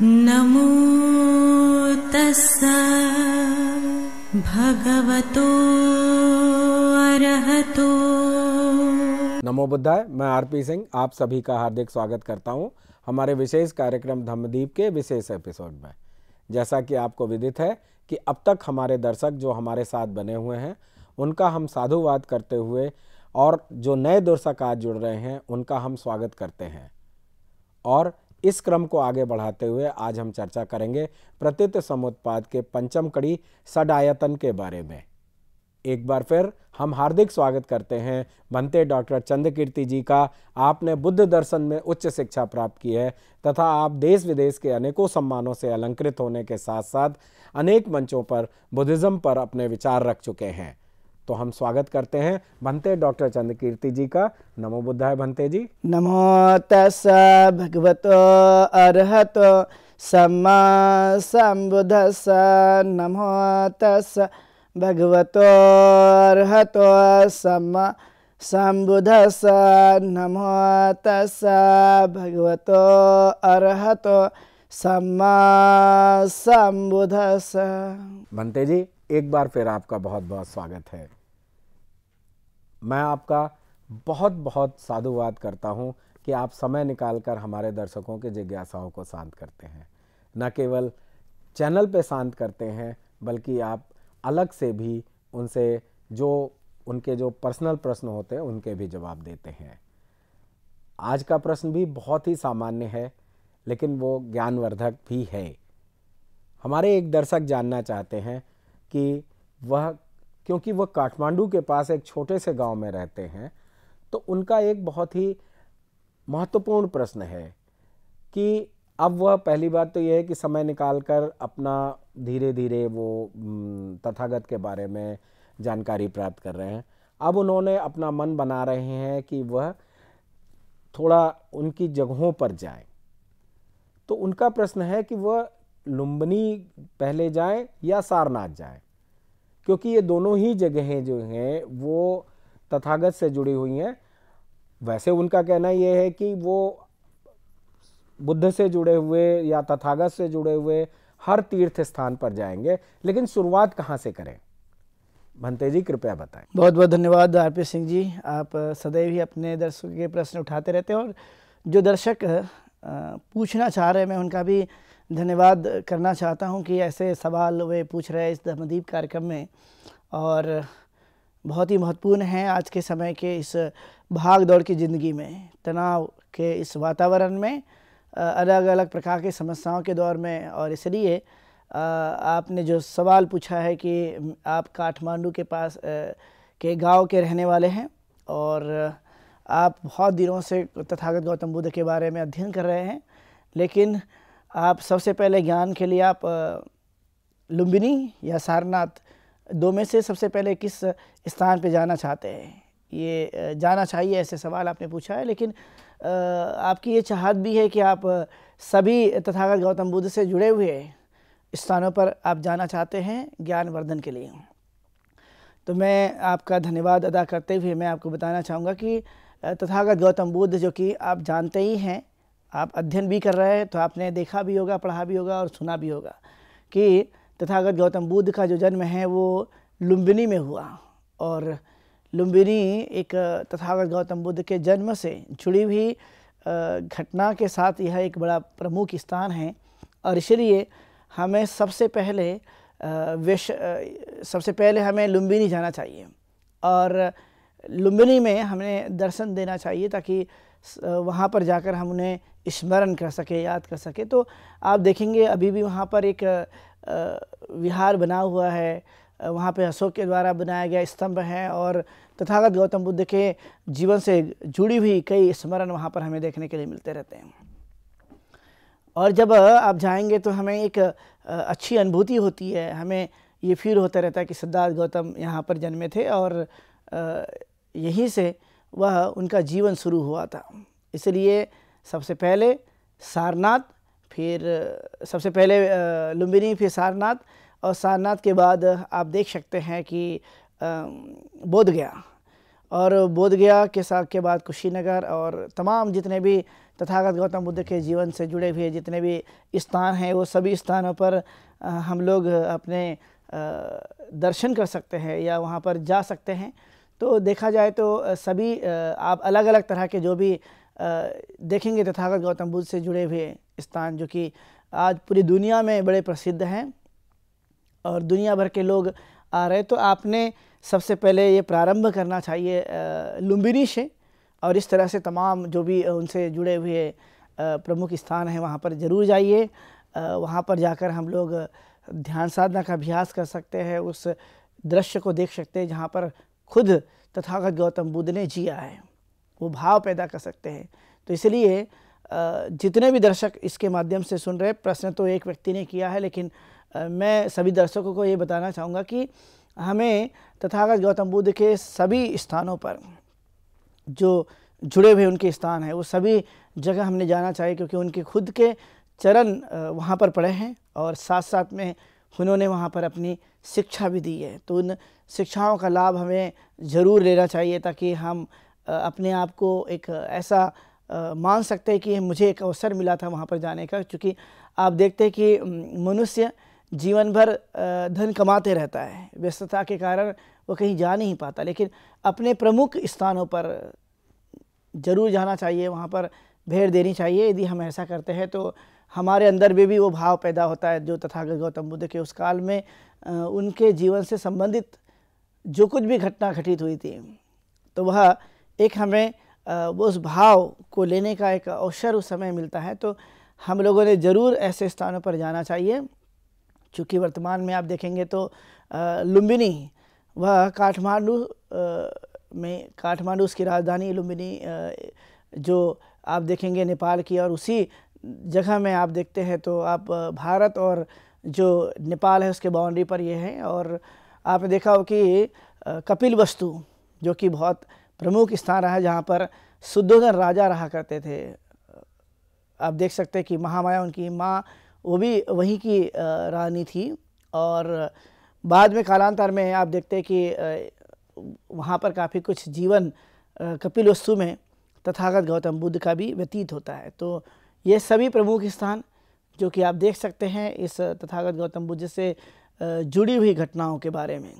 नमो तस् भगवतो अरहतो नमो बुद्धाय मैं आरपी सिंह आप सभी का हार्दिक स्वागत करता हूं हमारे विशेष कार्यक्रम धम्मदीप के विशेष एपिसोड में जैसा कि आपको विदित है कि अब तक हमारे दर्शक जो हमारे साथ बने हुए हैं उनका हम साधुवाद करते हुए और जो नए दर्शक आज जुड़ रहे हैं उनका हम स्वागत करते हैं और इस क्रम को आगे बढ़ाते हुए आज हम चर्चा करेंगे प्रतित समुत्पाद के पंचम कड़ी सडायतन के बारे में एक बार फिर हम हार्दिक स्वागत करते हैं भंते डॉक्टर चंद्रकीर्ति जी का आपने बुद्ध दर्शन में उच्च शिक्षा प्राप्त की है तथा आप देश विदेश के अनेकों सम्मानों से अलंकृत होने के साथ साथ अनेक मंचों पर बुद्धिज़्म पर अपने विचार रख चुके हैं तो हम स्वागत करते हैं भंते डॉक्टर चंद्र कीर्ति जी का नमो बुद्धाय भंते जी नमो तस् भगवतो अरहतो सम्मा संबुदस नमो तस् भगवतो अरहतो सम्मा संबुदस नमो तस् भगवतो अरहतो सम्मा संबुदस भंते जी एक बार फिर आपका बहुत बहुत स्वागत है मैं आपका बहुत बहुत साधुवाद करता हूँ कि आप समय निकाल कर हमारे दर्शकों के जिज्ञासाओं को शांत करते हैं न केवल चैनल पे शांत करते हैं बल्कि आप अलग से भी उनसे जो उनके जो पर्सनल प्रश्न होते हैं उनके भी जवाब देते हैं आज का प्रश्न भी बहुत ही सामान्य है लेकिन वो ज्ञानवर्धक भी है हमारे एक दर्शक जानना चाहते हैं कि वह क्योंकि वह काठमांडू के पास एक छोटे से गांव में रहते हैं तो उनका एक बहुत ही महत्वपूर्ण प्रश्न है कि अब वह पहली बात तो यह है कि समय निकाल कर अपना धीरे धीरे वो तथागत के बारे में जानकारी प्राप्त कर रहे हैं अब उन्होंने अपना मन बना रहे हैं कि वह थोड़ा उनकी जगहों पर जाए तो उनका प्रश्न है कि वह लुम्बनी पहले जाए या सारनाथ जाए क्योंकि ये दोनों ही जगहें जो हैं वो तथागत से जुड़ी हुई हैं वैसे उनका कहना यह है कि वो बुद्ध से जुड़े हुए या तथागत से जुड़े हुए हर तीर्थ स्थान पर जाएंगे लेकिन शुरुआत कहाँ से करें भंते जी कृपया बताएं बहुत बहुत धन्यवाद आरपी सिंह जी आप सदैव ही अपने दर्शकों के प्रश्न उठाते रहते हैं और जो दर्शक पूछना चाह रहे हैं मैं उनका भी धन्यवाद करना चाहता हूं कि ऐसे सवाल वे पूछ रहे हैं इस धर्मदीप कार्यक्रम में और बहुत ही महत्वपूर्ण हैं आज के समय के इस भाग दौड़ की ज़िंदगी में तनाव के इस वातावरण में अलग अलग प्रकार के समस्याओं के दौर में और इसलिए आपने जो सवाल पूछा है कि आप काठमांडू के पास के गांव के रहने वाले हैं और आप बहुत दिनों से तथागत गौतम बुद्ध के बारे में अध्ययन कर रहे हैं लेकिन आप सबसे पहले ज्ञान के लिए आप लुम्बिनी या सारनाथ दो में से सबसे पहले किस स्थान पे जाना चाहते हैं ये जाना चाहिए ऐसे सवाल आपने पूछा है लेकिन आपकी ये चाहत भी है कि आप सभी तथागत गौतम बुद्ध से जुड़े हुए स्थानों पर आप जाना चाहते हैं ज्ञानवर्धन के लिए तो मैं आपका धन्यवाद अदा करते हुए मैं आपको बताना चाहूँगा कि तथागत गौतम बुद्ध जो कि आप जानते ही हैं आप अध्ययन भी कर रहे हैं तो आपने देखा भी होगा पढ़ा भी होगा और सुना भी होगा कि तथागत गौतम बुद्ध का जो जन्म है वो लुम्बिनी में हुआ और लुम्बिनी एक तथागत गौतम बुद्ध के जन्म से जुड़ी हुई घटना के साथ यह एक बड़ा प्रमुख स्थान है और इसलिए हमें सबसे पहले विश सबसे पहले हमें लुम्बिनी जाना चाहिए और लुम्बिनी में हमें दर्शन देना चाहिए ताकि वहाँ पर जाकर हम उन्हें स्मरण कर सके याद कर सके तो आप देखेंगे अभी भी वहाँ पर एक विहार बना हुआ है वहाँ पे अशोक के द्वारा बनाया गया स्तंभ है और तथागत गौतम बुद्ध के जीवन से जुड़ी हुई कई स्मरण वहाँ पर हमें देखने के लिए मिलते रहते हैं और जब आप जाएंगे तो हमें एक अच्छी अनुभूति होती है हमें ये फील होता रहता है कि सिद्धार्थ गौतम यहाँ पर जन्मे थे और यहीं से वह उनका जीवन शुरू हुआ था इसलिए सबसे पहले सारनाथ फिर सबसे पहले लुम्बिनी फिर सारनाथ और सारनाथ के बाद आप देख सकते हैं कि बोध गया और बोध गया के साथ के बाद कुशीनगर और तमाम जितने भी तथागत गौतम बुद्ध के जीवन से जुड़े हुए जितने भी स्थान हैं वो सभी स्थानों पर हम लोग अपने दर्शन कर सकते हैं या वहाँ पर जा सकते हैं तो देखा जाए तो सभी आप अलग अलग तरह के जो भी देखेंगे तथागत गौतम बुद्ध से जुड़े हुए स्थान जो कि आज पूरी दुनिया में बड़े प्रसिद्ध हैं और दुनिया भर के लोग आ रहे तो आपने सबसे पहले ये प्रारंभ करना चाहिए लुम्बिनी से और इस तरह से तमाम जो भी उनसे जुड़े हुए प्रमुख स्थान हैं वहाँ पर ज़रूर जाइए वहाँ पर जाकर हम लोग ध्यान साधना का अभ्यास कर सकते हैं उस दृश्य को देख सकते हैं जहाँ पर खुद तथागत गौतम बुद्ध ने जिया है वो भाव पैदा कर सकते हैं तो इसलिए जितने भी दर्शक इसके माध्यम से सुन रहे प्रश्न तो एक व्यक्ति ने किया है लेकिन मैं सभी दर्शकों को ये बताना चाहूँगा कि हमें तथागत गौतम बुद्ध के सभी स्थानों पर जो जुड़े हुए उनके स्थान हैं वो सभी जगह हमने जाना चाहिए क्योंकि उनके खुद के चरण वहाँ पर पड़े हैं और साथ साथ में उन्होंने वहाँ पर अपनी शिक्षा भी दी है तो उन शिक्षाओं का लाभ हमें ज़रूर लेना चाहिए ताकि हम अपने आप को एक ऐसा मान सकते हैं कि मुझे एक अवसर मिला था वहाँ पर जाने का क्योंकि आप देखते हैं कि मनुष्य जीवन भर धन कमाते रहता है व्यस्तता के कारण वो कहीं जा नहीं पाता लेकिन अपने प्रमुख स्थानों पर ज़रूर जाना चाहिए वहाँ पर भेड़ देनी चाहिए यदि हम ऐसा करते हैं तो हमारे अंदर में भी वो भाव पैदा होता है जो तथागत गौतम बुद्ध के उस काल में उनके जीवन से संबंधित जो कुछ भी घटना घटित हुई थी तो वह एक हमें उस भाव को लेने का एक अवसर उस समय मिलता है तो हम लोगों ने ज़रूर ऐसे स्थानों पर जाना चाहिए चूँकि वर्तमान में आप देखेंगे तो लुम्बिनी वह काठमांडू में काठमांडू उसकी राजधानी लुम्बिनी जो आप देखेंगे नेपाल की और उसी जगह में आप देखते हैं तो आप भारत और जो नेपाल है उसके बाउंड्री पर ये है और आपने देखा हो कि कपिल वस्तु जो कि बहुत प्रमुख स्थान रहा जहाँ पर शुद्धोधन राजा रहा करते थे आप देख सकते हैं कि महामाया उनकी माँ वो भी वहीं की रानी थी और बाद में कालांतर में आप देखते हैं कि वहाँ पर काफ़ी कुछ जीवन कपिल वस्तु में तथागत गौतम बुद्ध का भी व्यतीत होता है तो ये सभी प्रमुख स्थान जो कि आप देख सकते हैं इस तथागत गौतम बुद्ध से जुड़ी हुई घटनाओं के बारे में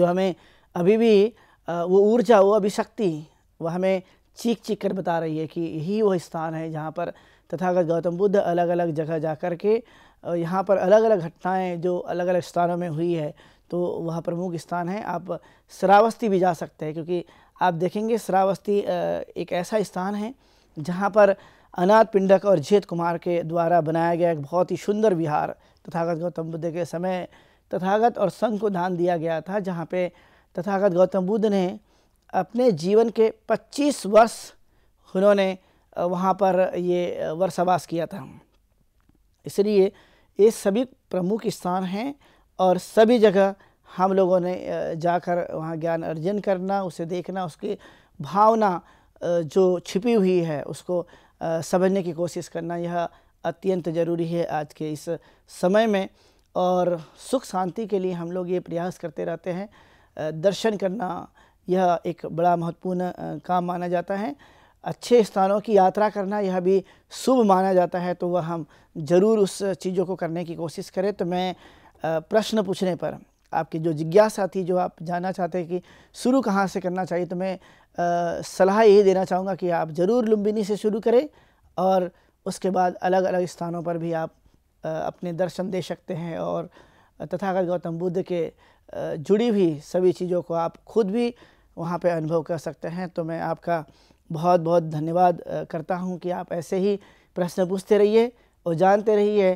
जो हमें अभी भी वो ऊर्जा वो अभिशक्ति वह हमें चीख चीख कर बता रही है कि यही वह स्थान है जहाँ पर तथागत गौतम बुद्ध अलग अलग जगह जा कर के यहाँ पर अलग अलग घटनाएं जो अलग अलग स्थानों में हुई है तो वह प्रमुख स्थान है आप श्रावस्ती भी जा सकते हैं क्योंकि आप देखेंगे श्रावस्ती एक ऐसा स्थान है जहाँ पर अनाथ पिंडक और जेत कुमार के द्वारा बनाया गया एक बहुत ही सुंदर विहार तथागत गौतम बुद्ध के समय तथागत और संघ को दान दिया गया था जहाँ पे तथागत गौतम बुद्ध ने अपने जीवन के 25 वर्ष उन्होंने वहाँ पर ये वर्षावास किया था इसलिए ये सभी प्रमुख स्थान हैं और सभी जगह हम लोगों ने जाकर वहाँ ज्ञान अर्जन करना उसे देखना उसकी भावना जो छिपी हुई है उसको समझने की कोशिश करना यह अत्यंत ज़रूरी है आज के इस समय में और सुख शांति के लिए हम लोग ये प्रयास करते रहते हैं दर्शन करना यह एक बड़ा महत्वपूर्ण काम माना जाता है अच्छे स्थानों की यात्रा करना यह भी शुभ माना जाता है तो वह हम ज़रूर उस चीज़ों को करने की कोशिश करें तो मैं प्रश्न पूछने पर आपकी जो जिज्ञासा थी जो आप जानना चाहते हैं कि शुरू कहाँ से करना चाहिए तो मैं सलाह यही देना चाहूँगा कि आप ज़रूर लुम्बिनी से शुरू करें और उसके बाद अलग अलग स्थानों पर भी आप अपने दर्शन दे सकते हैं और तथागत गौतम बुद्ध के जुड़ी हुई सभी चीज़ों को आप खुद भी वहाँ पर अनुभव कर सकते हैं तो मैं आपका बहुत बहुत धन्यवाद करता हूँ कि आप ऐसे ही प्रश्न पूछते रहिए और जानते रहिए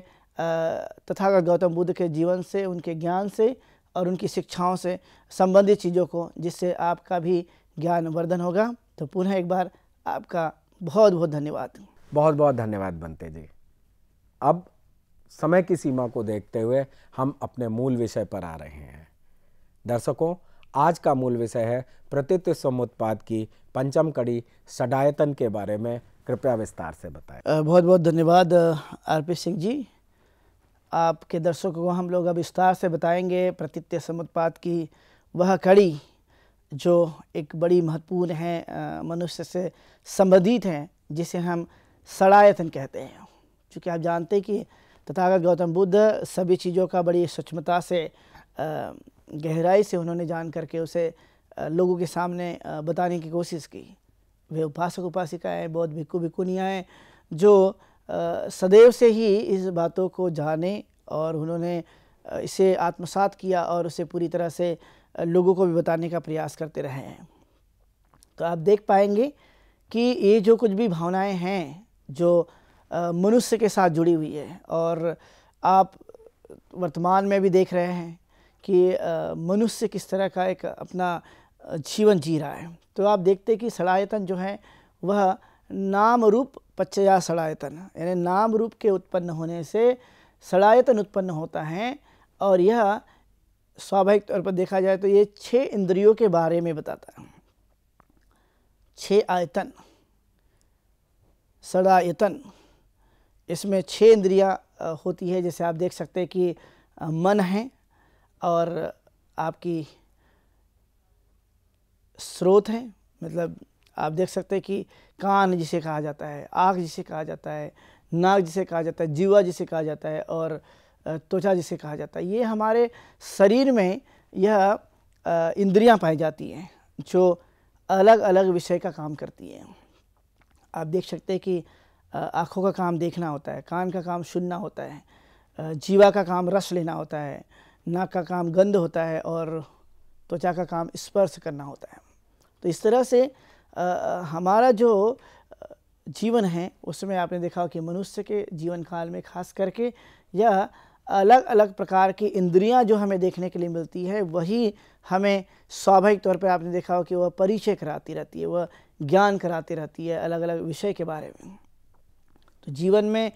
तथागत गौतम बुद्ध के जीवन से उनके ज्ञान से और उनकी शिक्षाओं से संबंधित चीज़ों को जिससे आपका भी ज्ञानवर्धन होगा तो पुनः एक बार आपका बहुत बहुत धन्यवाद बहुत बहुत धन्यवाद बनते जी अब समय की सीमा को देखते हुए हम अपने मूल विषय पर आ रहे हैं दर्शकों आज का मूल विषय है प्रतित्व समुत्पाद की पंचम कड़ी सडायतन के बारे में कृपया विस्तार से बताएं बहुत बहुत धन्यवाद आर पी सिंह जी आपके दर्शकों को हम लोग अब विस्तार से बताएंगे प्रतित्य समुत्पाद की वह कड़ी जो एक बड़ी महत्वपूर्ण है मनुष्य से संबंधित हैं जिसे हम सड़ायतन कहते हैं चूँकि आप जानते हैं कि तथागत गौतम बुद्ध सभी चीज़ों का बड़ी सूक्ष्मता से गहराई से उन्होंने जान करके उसे लोगों के सामने बताने की कोशिश की वे उपासक उपासिकाएँ बौद्ध भिक्खु भिक्खुनियाएँ जो सदैव से ही इस बातों को जाने और उन्होंने इसे आत्मसात किया और उसे पूरी तरह से लोगों को भी बताने का प्रयास करते रहे हैं तो आप देख पाएंगे कि ये जो कुछ भी भावनाएं हैं जो मनुष्य के साथ जुड़ी हुई है और आप वर्तमान में भी देख रहे हैं कि मनुष्य किस तरह का एक अपना जीवन जी रहा है तो आप देखते कि सलायतन जो है वह नाम रूप पच्चया सड़ायतन यानी नाम रूप के उत्पन्न होने से सड़ायतन उत्पन्न होता है और यह स्वाभाविक तौर पर देखा जाए तो ये छः इंद्रियों के बारे में बताता है छः आयतन सड़ायतन इसमें छः इंद्रियां होती है जैसे आप देख सकते हैं कि मन है और आपकी स्रोत है मतलब आप देख सकते हैं कि कान जिसे कहा जाता है आँख जिसे कहा जाता है नाक जिसे कहा जाता है जीवा जिसे कहा जाता है और त्वचा जिसे कहा जाता है ये हमारे शरीर में यह इंद्रियां पाई जाती हैं जो अलग अलग विषय का काम करती हैं आप देख सकते हैं कि आँखों का काम देखना होता है कान का काम सुनना होता है जीवा का काम रस लेना होता है नाक का काम गंध होता है और त्वचा का काम स्पर्श करना होता है तो इस तरह से हमारा जो जीवन है उसमें आपने देखा कि मनुष्य के जीवन काल में खास करके या अलग अलग प्रकार की इंद्रियां जो हमें देखने के लिए मिलती है वही हमें स्वाभाविक तौर पर आपने देखा हो कि वह परिचय कराती रहती है वह ज्ञान कराती रहती है अलग अलग विषय के बारे में तो जीवन में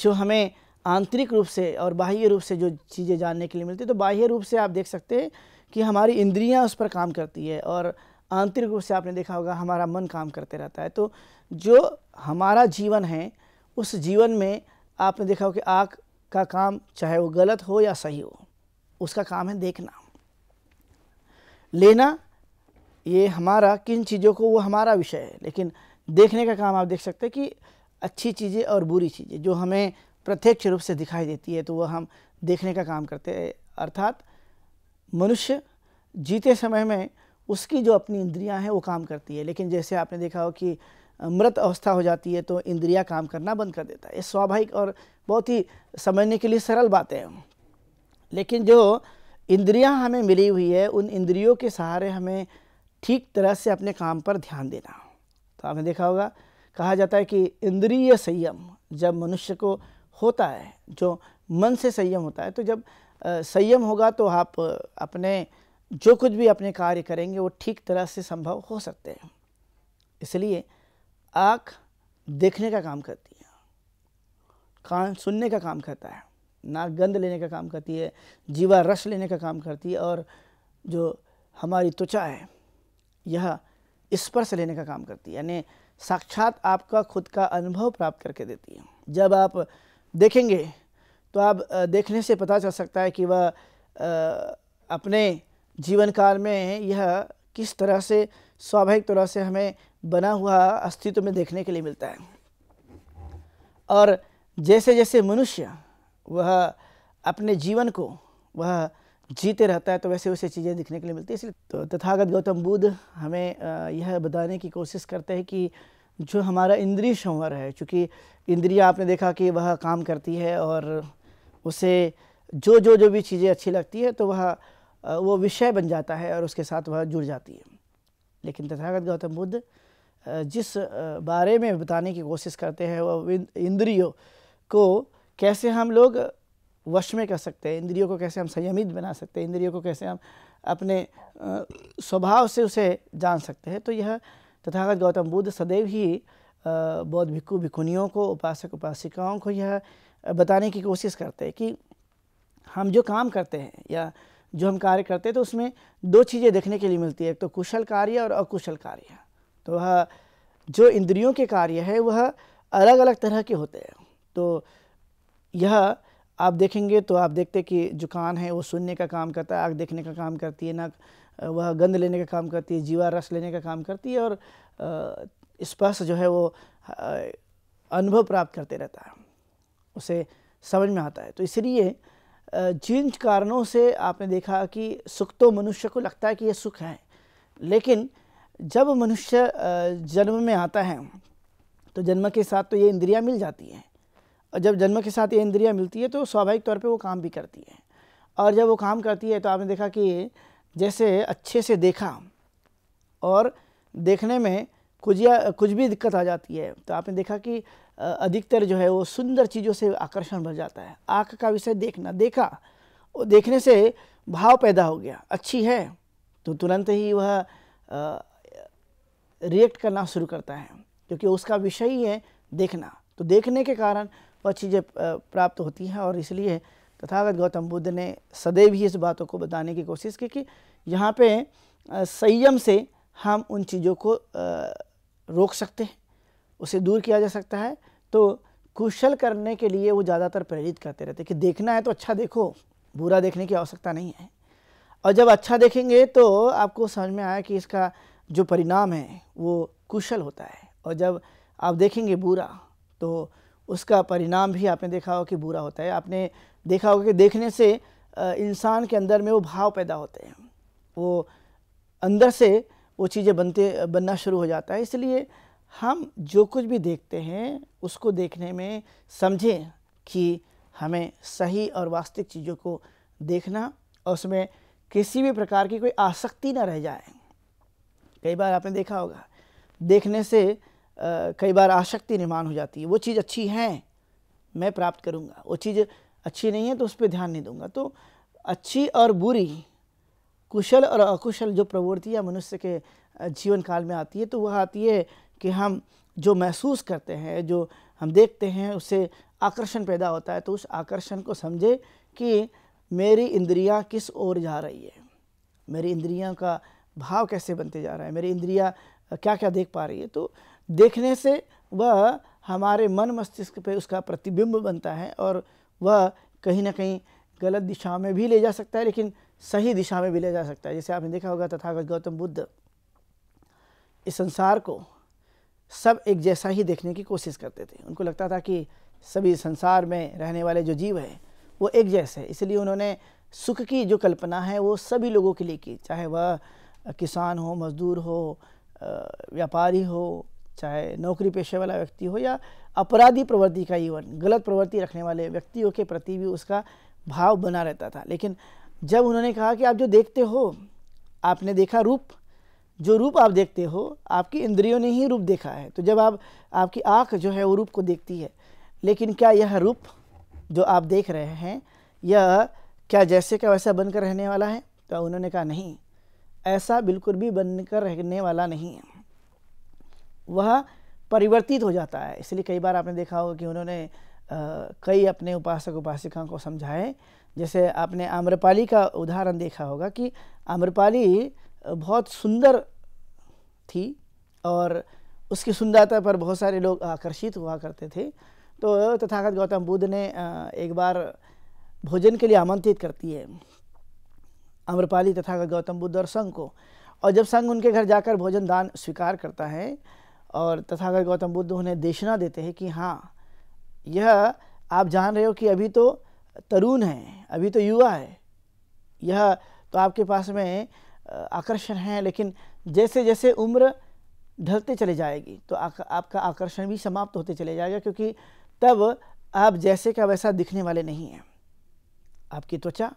जो हमें आंतरिक रूप से और बाह्य रूप से जो चीज़ें जानने के लिए मिलती है तो बाह्य रूप से आप देख सकते हैं कि हमारी इंद्रियाँ उस पर काम करती है और आंतरिक रूप से आपने देखा होगा हमारा मन काम करते रहता है तो जो हमारा जीवन है उस जीवन में आपने देखा हो कि आँख का काम चाहे वो गलत हो या सही हो उसका काम है देखना लेना ये हमारा किन चीज़ों को वो हमारा विषय है लेकिन देखने का काम आप देख सकते हैं कि अच्छी चीज़ें और बुरी चीज़ें जो हमें प्रत्यक्ष रूप से दिखाई देती है तो वह हम देखने का काम करते हैं अर्थात मनुष्य जीते समय में उसकी जो अपनी इंद्रियां हैं वो काम करती है लेकिन जैसे आपने देखा हो कि मृत अवस्था हो जाती है तो इंद्रियां काम करना बंद कर देता है ये स्वाभाविक और बहुत ही समझने के लिए सरल बातें हैं लेकिन जो इंद्रियां हमें मिली हुई है उन इंद्रियों के सहारे हमें ठीक तरह से अपने काम पर ध्यान देना तो आपने देखा होगा कहा जाता है कि इंद्रिय संयम जब मनुष्य को होता है जो मन से संयम होता है तो जब संयम होगा तो आप अपने जो कुछ भी अपने कार्य करेंगे वो ठीक तरह से संभव हो सकते हैं इसलिए आँख देखने का काम करती है कान सुनने का काम करता है नाक गंध लेने का काम करती है जीवा रस लेने का काम करती है और जो हमारी त्वचा है यह स्पर्श लेने का काम करती है यानी साक्षात आपका खुद का अनुभव प्राप्त करके देती है जब आप देखेंगे तो आप देखने से पता चल सकता है कि वह अपने जीवन काल में यह किस तरह से स्वाभाविक तरह से हमें बना हुआ अस्तित्व में देखने के लिए मिलता है और जैसे जैसे मनुष्य वह अपने जीवन को वह जीते रहता है तो वैसे वैसे चीज़ें दिखने के लिए मिलती है इसलिए तो तथागत गौतम बुद्ध हमें यह बताने की कोशिश करते हैं कि जो हमारा इंद्रिय संवर है चूँकि इंद्रिया आपने देखा कि वह काम करती है और उसे जो जो जो भी चीज़ें अच्छी लगती है तो वह वो विषय बन जाता है और उसके साथ वह जुड़ जाती है लेकिन तथागत गौतम बुद्ध जिस बारे में बताने की कोशिश करते हैं वह इंद्रियों को कैसे हम लोग वश में कर सकते हैं इंद्रियों को कैसे हम संयमित बना सकते हैं इंद्रियों को कैसे हम अपने स्वभाव से उसे जान सकते हैं तो यह तथागत गौतम बुद्ध सदैव ही बौद्ध भिक्खु भिक्खुनियों को उपासक उपासिकाओं को यह बताने की कोशिश करते हैं कि हम जो काम करते हैं या जो हम कार्य करते हैं तो उसमें दो चीज़ें देखने के लिए मिलती है एक तो कुशल कार्य और अकुशल कार्य तो वह जो इंद्रियों के कार्य है वह अलग अलग तरह के होते हैं तो यह आप देखेंगे तो आप देखते कि जो कान है वो सुनने का काम करता है आग देखने का काम करती है ना वह गंध लेने का काम करती है जीवा रस लेने का काम करती है और स्पर्श जो है वो अनुभव प्राप्त करते रहता है उसे समझ में आता है तो इसलिए जिन कारणों से आपने देखा कि सुख तो मनुष्य को लगता है कि ये सुख है लेकिन जब मनुष्य जन्म में आता है तो जन्म के साथ तो ये इंद्रियां मिल जाती हैं और जब जन्म के साथ ये इंद्रियां मिलती है तो स्वाभाविक तौर पे वो काम भी करती है और जब वो काम करती है तो आपने देखा कि जैसे अच्छे से देखा और देखने में कुछ या कुछ भी दिक्कत आ जाती है तो आपने देखा कि अधिकतर जो है वो सुंदर चीज़ों से आकर्षण भर जाता है आँख का विषय देखना देखा और देखने से भाव पैदा हो गया अच्छी है तो तुरंत ही वह रिएक्ट करना शुरू करता है क्योंकि उसका विषय ही है देखना तो देखने के कारण वह चीज़ें प्राप्त होती हैं और इसलिए तथागत गौतम बुद्ध ने सदैव ही इस बातों को बताने की कोशिश की कि यहाँ पे संयम से हम उन चीज़ों को रोक सकते हैं उसे दूर किया जा सकता है तो कुशल करने के लिए वो ज़्यादातर प्रेरित करते रहते कि देखना है तो अच्छा देखो बुरा देखने की आवश्यकता नहीं है और जब अच्छा देखेंगे तो आपको समझ में आया कि इसका जो परिणाम है वो कुशल होता है और जब आप देखेंगे बुरा तो उसका परिणाम भी आपने देखा होगा कि बुरा होता है आपने देखा होगा कि देखने से इंसान के अंदर में वो भाव पैदा होते हैं वो अंदर से वो चीज़ें बनते बनना शुरू हो जाता है इसलिए हम जो कुछ भी देखते हैं उसको देखने में समझें कि हमें सही और वास्तविक चीज़ों को देखना और उसमें किसी भी प्रकार की कोई आसक्ति ना रह जाए कई बार आपने देखा होगा देखने से आ, कई बार आसक्ति निर्माण हो जाती है वो चीज़ अच्छी है मैं प्राप्त करूँगा वो चीज़ अच्छी नहीं है तो उस पर ध्यान नहीं दूंगा तो अच्छी और बुरी कुशल और अकुशल जो प्रवृत्तियाँ मनुष्य के जीवन काल में आती है तो वह आती है कि हम जो महसूस करते हैं जो हम देखते हैं उससे आकर्षण पैदा होता है तो उस आकर्षण को समझे कि मेरी इंद्रियां किस ओर जा रही है मेरी इंद्रियां का भाव कैसे बनते जा रहा है मेरी इंद्रियां क्या क्या देख पा रही है तो देखने से वह हमारे मन मस्तिष्क पे उसका प्रतिबिंब बनता है और वह कहीं ना कहीं गलत दिशा में भी ले जा सकता है लेकिन सही दिशा में भी ले जा सकता है जैसे आपने देखा होगा तथागत गौतम बुद्ध इस संसार को सब एक जैसा ही देखने की कोशिश करते थे उनको लगता था कि सभी संसार में रहने वाले जो जीव हैं वो एक जैसे हैं इसलिए उन्होंने सुख की जो कल्पना है वो सभी लोगों के लिए की चाहे वह किसान हो मजदूर हो व्यापारी हो चाहे नौकरी पेशे वाला व्यक्ति हो या अपराधी प्रवृत्ति का ही गलत प्रवृत्ति रखने वाले व्यक्तियों के प्रति भी उसका भाव बना रहता था लेकिन जब उन्होंने कहा कि आप जो देखते हो आपने देखा रूप जो रूप आप देखते हो आपकी इंद्रियों ने ही रूप देखा है तो जब आप आपकी आँख जो है वो रूप को देखती है लेकिन क्या यह रूप जो आप देख रहे हैं यह क्या जैसे का वैसा बनकर रहने वाला है तो उन्होंने कहा नहीं ऐसा बिल्कुल भी बनकर रहने वाला नहीं है वह परिवर्तित हो जाता है इसलिए कई बार आपने देखा होगा कि उन्होंने कई अपने उपासक उपासिकाओं को समझाए जैसे आपने आम्रपाली का उदाहरण देखा होगा कि आम्रपाली बहुत सुंदर थी और उसकी सुंदरता पर बहुत सारे लोग आकर्षित हुआ करते थे तो तथागत गौतम बुद्ध ने एक बार भोजन के लिए आमंत्रित करती है अम्रपाली तथागत गौतम बुद्ध और संघ को और जब संघ उनके घर जाकर भोजन दान स्वीकार करता है और तथागत गौतम बुद्ध उन्हें देशना देते हैं कि हाँ यह आप जान रहे हो कि अभी तो तरुण है अभी तो युवा है यह तो आपके पास में आकर्षण हैं लेकिन जैसे जैसे उम्र ढलते चले जाएगी तो आ, आपका आकर्षण भी समाप्त होते चले जाएगा क्योंकि तब आप जैसे का वैसा दिखने वाले नहीं हैं आपकी त्वचा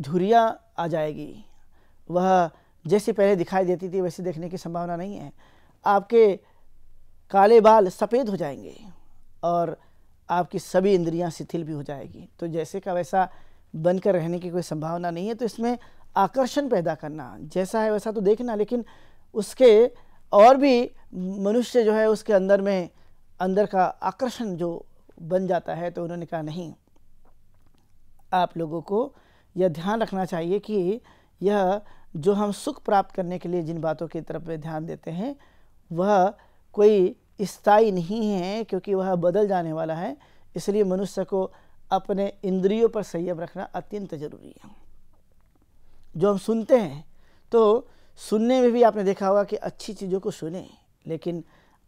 झुरिया आ जाएगी वह जैसे पहले दिखाई देती थी वैसे देखने की संभावना नहीं है आपके काले बाल सफ़ेद हो जाएंगे और आपकी सभी इंद्रियां शिथिल भी हो जाएगी तो जैसे का वैसा बनकर रहने की कोई संभावना नहीं है तो इसमें आकर्षण पैदा करना जैसा है वैसा तो देखना लेकिन उसके और भी मनुष्य जो है उसके अंदर में अंदर का आकर्षण जो बन जाता है तो उन्होंने कहा नहीं आप लोगों को यह ध्यान रखना चाहिए कि यह जो हम सुख प्राप्त करने के लिए जिन बातों की तरफ में ध्यान देते हैं वह कोई स्थायी नहीं है क्योंकि वह बदल जाने वाला है इसलिए मनुष्य को अपने इंद्रियों पर संयम रखना अत्यंत जरूरी है जो हम सुनते हैं तो सुनने में भी आपने देखा होगा कि अच्छी चीज़ों को सुने लेकिन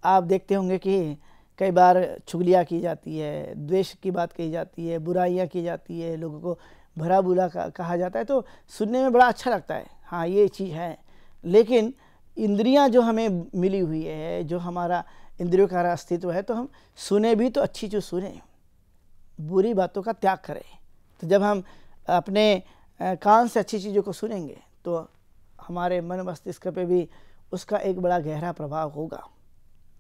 आप देखते होंगे कि कई बार छुगलियाँ की जाती है द्वेष की बात कही जाती है बुराइयाँ की जाती है लोगों को भरा बुरा कहा जाता है तो सुनने में बड़ा अच्छा लगता है हाँ ये चीज़ है लेकिन इंद्रियाँ जो हमें मिली हुई है जो हमारा इंद्रियों का अस्तित्व है तो हम सुने भी तो अच्छी चीज़ सुने बुरी बातों का त्याग करें तो जब हम अपने कान से अच्छी चीज़ों को सुनेंगे तो हमारे मन मस्तिष्क पे भी उसका एक बड़ा गहरा प्रभाव होगा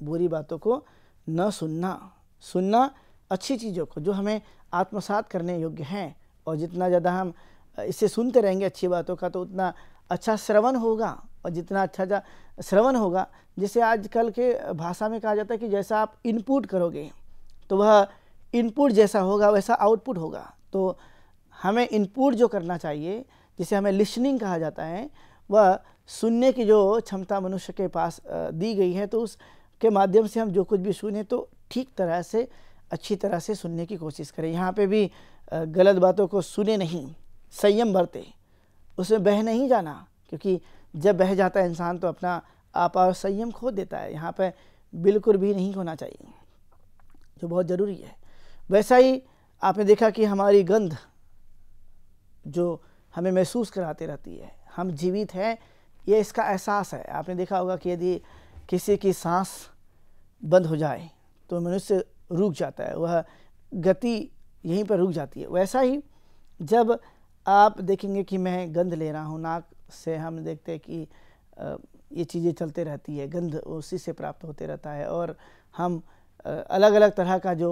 बुरी बातों को न सुनना सुनना अच्छी चीज़ों को जो हमें आत्मसात करने योग्य हैं और जितना ज़्यादा हम इससे सुनते रहेंगे अच्छी बातों का तो उतना अच्छा श्रवण होगा और जितना अच्छा श्रवण होगा जैसे आजकल के भाषा में कहा जाता है कि जैसा आप इनपुट करोगे तो वह इनपुट जैसा होगा वैसा आउटपुट होगा तो हमें इनपुट जो करना चाहिए जिसे हमें लिसनिंग कहा जाता है वह सुनने की जो क्षमता मनुष्य के पास दी गई है तो उस के माध्यम से हम जो कुछ भी सुने तो ठीक तरह से अच्छी तरह से सुनने की कोशिश करें यहाँ पे भी गलत बातों को सुने नहीं संयम बरते उसमें बह नहीं जाना क्योंकि जब बह जाता है इंसान तो अपना आपा और संयम खो देता है यहाँ पर बिल्कुल भी नहीं होना चाहिए जो बहुत ज़रूरी है वैसा ही आपने देखा कि हमारी गंध जो हमें महसूस कराती रहती है हम जीवित हैं ये इसका एहसास है आपने देखा होगा कि यदि किसी की सांस बंद हो जाए तो मनुष्य रुक जाता है वह गति यहीं पर रुक जाती है वैसा ही जब आप देखेंगे कि मैं गंध ले रहा हूँ नाक से हम देखते हैं कि ये चीज़ें चलते रहती है गंध उसी से प्राप्त होते रहता है और हम अलग अलग तरह का जो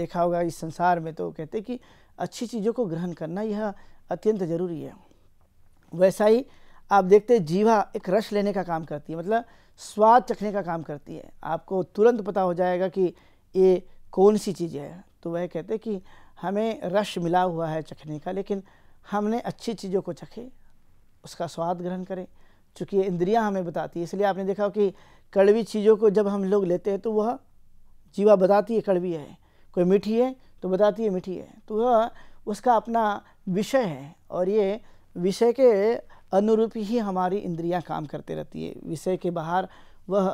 देखा होगा इस संसार में तो कहते कि अच्छी चीज़ों को ग्रहण करना यह अत्यंत जरूरी है वैसा ही आप देखते हैं जीवा एक रस लेने का काम करती है मतलब स्वाद चखने का काम करती है आपको तुरंत पता हो जाएगा कि ये कौन सी चीज़ है तो वह कहते हैं कि हमें रस मिला हुआ है चखने का लेकिन हमने अच्छी चीज़ों को चखे उसका स्वाद ग्रहण करें चूँकि इंद्रियां हमें बताती है इसलिए आपने देखा हो कि कड़वी चीज़ों को जब हम लोग लेते हैं तो वह जीवा बताती है कड़वी है कोई मीठी है तो बताती है मीठी है तो वह उसका अपना विषय है और ये विषय के अनुरूप ही हमारी इंद्रियां काम करते रहती है विषय के बाहर वह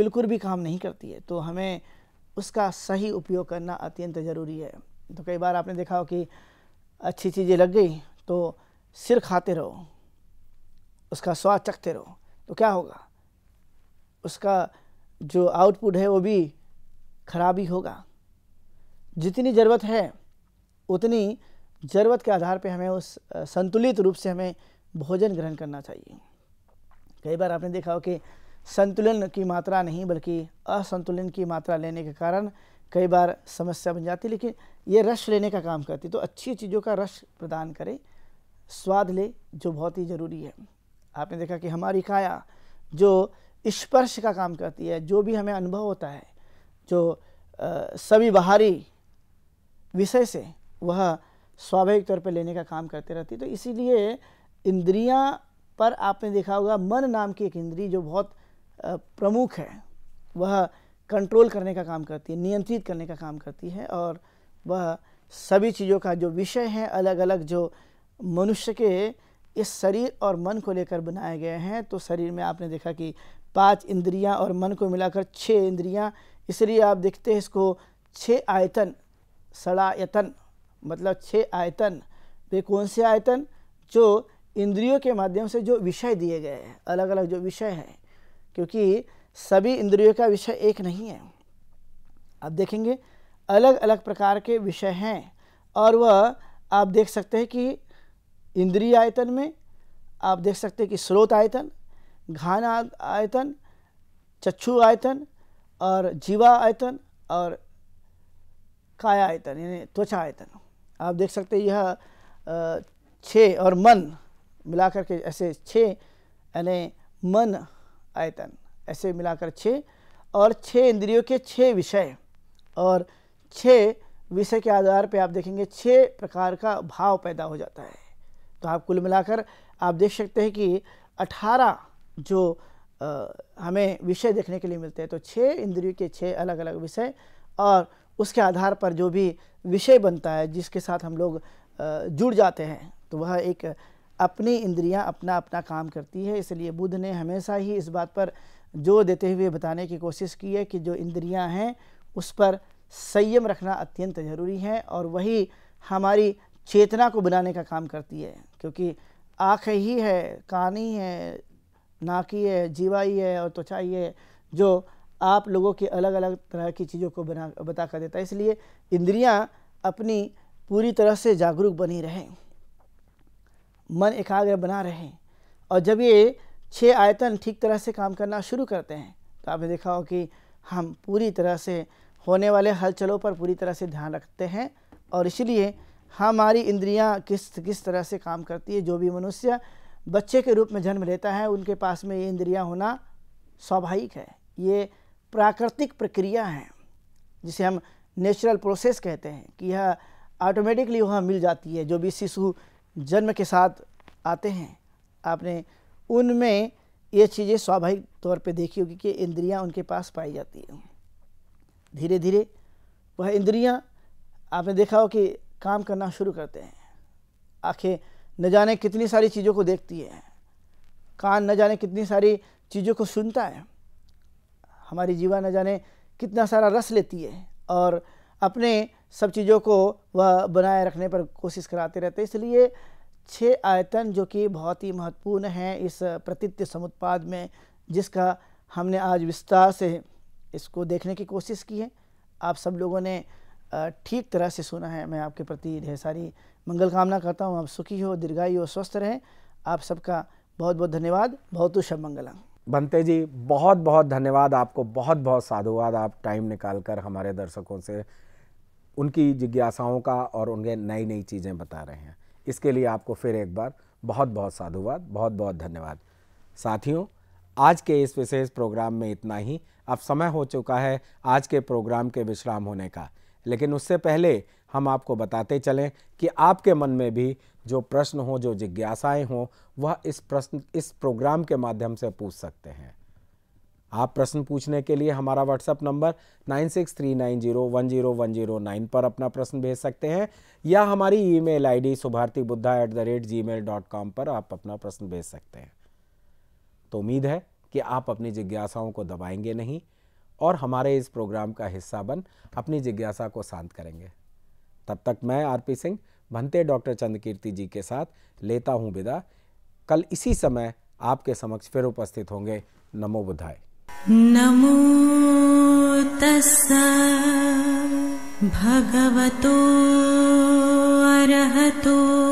बिल्कुल भी काम नहीं करती है तो हमें उसका सही उपयोग करना अत्यंत ज़रूरी है तो कई बार आपने देखा हो कि अच्छी चीज़ें लग गई तो सिर खाते रहो उसका स्वाद चखते रहो तो क्या होगा उसका जो आउटपुट है वो भी खराब ही होगा जितनी ज़रूरत है उतनी ज़रूरत के आधार पे हमें उस संतुलित रूप से हमें भोजन ग्रहण करना चाहिए कई बार आपने देखा हो कि संतुलन की मात्रा नहीं बल्कि असंतुलन की मात्रा लेने के कारण कई बार समस्या बन जाती लेकिन ये रस लेने का काम करती तो अच्छी चीज़ों का रस प्रदान करें स्वाद ले जो बहुत ही ज़रूरी है आपने देखा कि हमारी काया जो स्पर्श का काम करती है जो भी हमें अनुभव होता है जो आ, सभी बाहरी विषय से वह स्वाभाविक तौर पर लेने का काम करते रहती तो इसीलिए इंद्रियां पर आपने देखा होगा मन नाम की एक इंद्री जो बहुत प्रमुख है वह कंट्रोल करने का काम करती है नियंत्रित करने का काम करती है और वह सभी चीज़ों का जो विषय है अलग अलग जो मनुष्य के इस शरीर और मन को लेकर बनाए गए हैं तो शरीर में आपने देखा कि पांच इंद्रियां और मन को मिलाकर छः इंद्रियां इसलिए आप देखते हैं इसको छः आयतन सड़ायतन मतलब छः आयतन वे कौन से आयतन जो इंद्रियों के माध्यम से जो विषय दिए गए हैं अलग अलग जो विषय हैं क्योंकि सभी इंद्रियों का विषय एक नहीं है आप देखेंगे अलग अलग प्रकार के विषय हैं और वह आप देख सकते हैं कि इंद्रिय आयतन में आप देख सकते हैं कि स्रोत आयतन घान आयतन चक्षु आयतन और जीवा आयतन और काया आयतन यानी त्वचा आयतन आप देख सकते यह छः और मन मिलाकर के ऐसे छः यानी मन आयतन ऐसे मिलाकर छः और छः इंद्रियों के छः विषय और छः विषय के आधार पर आप देखेंगे छः प्रकार का भाव पैदा हो जाता है तो आप कुल मिलाकर आप देख सकते हैं कि अठारह जो आ, हमें विषय देखने के लिए मिलते हैं तो छः इंद्रियों के छः अलग अलग विषय और उसके आधार पर जो भी विषय बनता है जिसके साथ हम लोग जुड़ जाते हैं तो वह एक अपनी इंद्रियां अपना अपना काम करती है इसलिए बुद्ध ने हमेशा ही इस बात पर जोर देते हुए बताने की कोशिश की है कि जो इंद्रियां हैं उस पर संयम रखना अत्यंत ज़रूरी है और वही हमारी चेतना को बनाने का काम करती है क्योंकि आँख ही है कान ही है नाक ही है जीवा ही है और त्वचा ही है जो आप लोगों के अलग अलग तरह की चीज़ों को बना बता कर देता है इसलिए इंद्रियां अपनी पूरी तरह से जागरूक बनी रहें मन एकाग्र बना रहें और जब ये छः आयतन ठीक तरह से काम करना शुरू करते हैं तो आपने देखा हो कि हम पूरी तरह से होने वाले हलचलों पर पूरी तरह से ध्यान रखते हैं और इसलिए हमारी इंद्रियां किस किस तरह से काम करती है जो भी मनुष्य बच्चे के रूप में जन्म लेता है उनके पास में ये इंद्रियां होना स्वाभाविक है ये प्राकृतिक प्रक्रिया है जिसे हम नेचुरल प्रोसेस कहते हैं कि यह ऑटोमेटिकली वहाँ मिल जाती है जो भी शिशु जन्म के साथ आते हैं आपने उनमें ये चीज़ें स्वाभाविक तौर पे देखी होगी कि इंद्रियाँ उनके पास पाई जाती हैं धीरे धीरे वह इंद्रियाँ आपने देखा हो कि काम करना शुरू करते हैं आंखें न जाने कितनी सारी चीज़ों को देखती है कान न जाने कितनी सारी चीज़ों को सुनता है हमारी जीवा न जाने कितना सारा रस लेती है और अपने सब चीज़ों को वह बनाए रखने पर कोशिश कराते रहते इसलिए छः आयतन जो कि बहुत ही महत्वपूर्ण हैं इस प्रतित्य समुत्पाद में जिसका हमने आज विस्तार से इसको देखने की कोशिश की है आप सब लोगों ने ठीक तरह से सुना है मैं आपके प्रति ढेर सारी मंगल कामना करता हूँ आप सुखी हो दीर्घायु हो स्वस्थ रहें आप सबका बहुत बहुत धन्यवाद बहुत शुभ मंगलम बनते जी बहुत बहुत धन्यवाद आपको बहुत बहुत साधुवाद आप टाइम निकाल कर हमारे दर्शकों से उनकी जिज्ञासाओं का और उनके नई नई चीज़ें बता रहे हैं इसके लिए आपको फिर एक बार बहुत बहुत साधुवाद बहुत बहुत धन्यवाद साथियों आज के इस विशेष प्रोग्राम में इतना ही अब समय हो चुका है आज के प्रोग्राम के विश्राम होने का लेकिन उससे पहले हम आपको बताते चलें कि आपके मन में भी जो प्रश्न हो जो जिज्ञासाएं हो वह इस प्रश्न इस प्रोग्राम के माध्यम से पूछ सकते हैं आप प्रश्न पूछने के लिए हमारा व्हाट्सएप नंबर 9639010109 पर अपना प्रश्न भेज सकते हैं या हमारी email ID Subharti Buddha at the rate gmail dot com पर आप अपना प्रश्न भेज सकते हैं तो उम्मीद है कि आप अपनी जिज्ञासाओं को दबाएंगे नहीं और हमारे इस प्रोग्राम का हिस्सा बन अपनी जिज्ञासा को शांत करेंगे तब तक मैं आरपी सिंह भंते डॉक्टर चंद्रकीर्ति जी के साथ लेता हूँ विदा कल इसी समय आपके समक्ष फिर उपस्थित होंगे नमो बुधाय नमो तस्सा भगवतो अरहतो